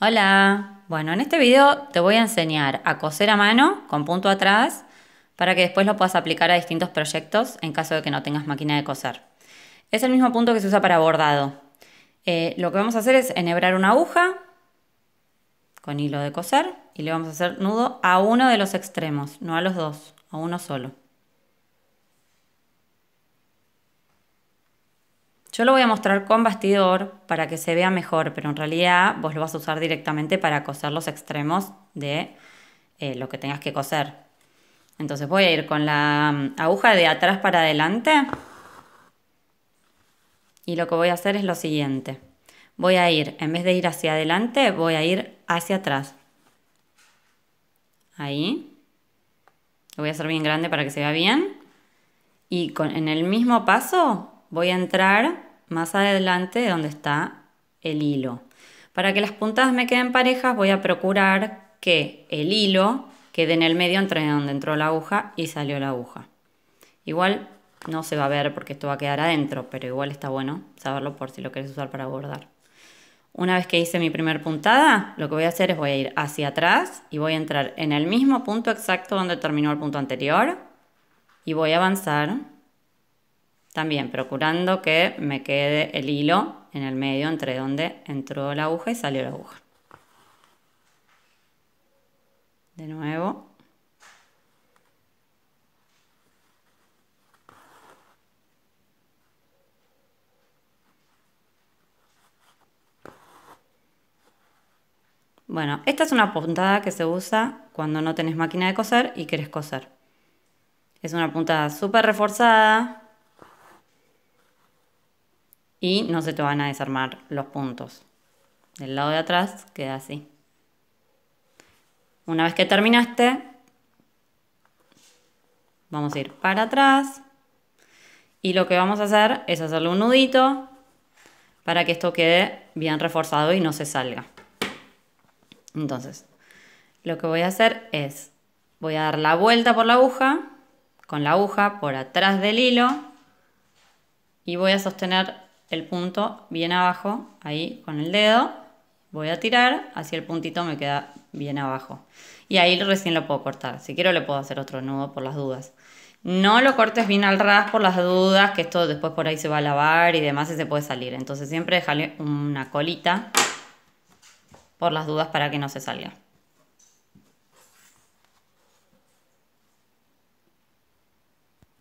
Hola, bueno, en este video te voy a enseñar a coser a mano con punto atrás para que después lo puedas aplicar a distintos proyectos en caso de que no tengas máquina de coser. Es el mismo punto que se usa para bordado. Eh, lo que vamos a hacer es enhebrar una aguja con hilo de coser y le vamos a hacer nudo a uno de los extremos, no a los dos, a uno solo. Yo lo voy a mostrar con bastidor para que se vea mejor, pero en realidad vos lo vas a usar directamente para coser los extremos de eh, lo que tengas que coser. Entonces voy a ir con la mm, aguja de atrás para adelante y lo que voy a hacer es lo siguiente. Voy a ir, en vez de ir hacia adelante, voy a ir hacia atrás. Ahí. Lo voy a hacer bien grande para que se vea bien. Y en el mismo paso voy a entrar más adelante donde está el hilo. Para que las puntadas me queden parejas voy a procurar que el hilo quede en el medio entre donde entró la aguja y salió la aguja. Igual no se va a ver porque esto va a quedar adentro, pero igual está bueno saberlo por si lo querés usar para bordar. Una vez que hice mi primer puntada, lo que voy a hacer es voy a ir hacia atrás y voy a entrar en el mismo punto exacto donde terminó el punto anterior y voy a avanzar también procurando que me quede el hilo en el medio entre donde entró la aguja y salió la aguja. De nuevo. Bueno, esta es una puntada que se usa cuando no tenés máquina de coser y querés coser. Es una puntada súper reforzada, y no se te van a desarmar los puntos. Del lado de atrás queda así. Una vez que terminaste, vamos a ir para atrás y lo que vamos a hacer es hacerle un nudito para que esto quede bien reforzado y no se salga. Entonces, lo que voy a hacer es, voy a dar la vuelta por la aguja, con la aguja por atrás del hilo, y voy a sostener el punto bien abajo, ahí con el dedo, voy a tirar, así el puntito me queda bien abajo. Y ahí recién lo puedo cortar, si quiero le puedo hacer otro nudo por las dudas. No lo cortes bien al ras por las dudas, que esto después por ahí se va a lavar y demás y se puede salir. Entonces siempre déjale una colita por las dudas para que no se salga.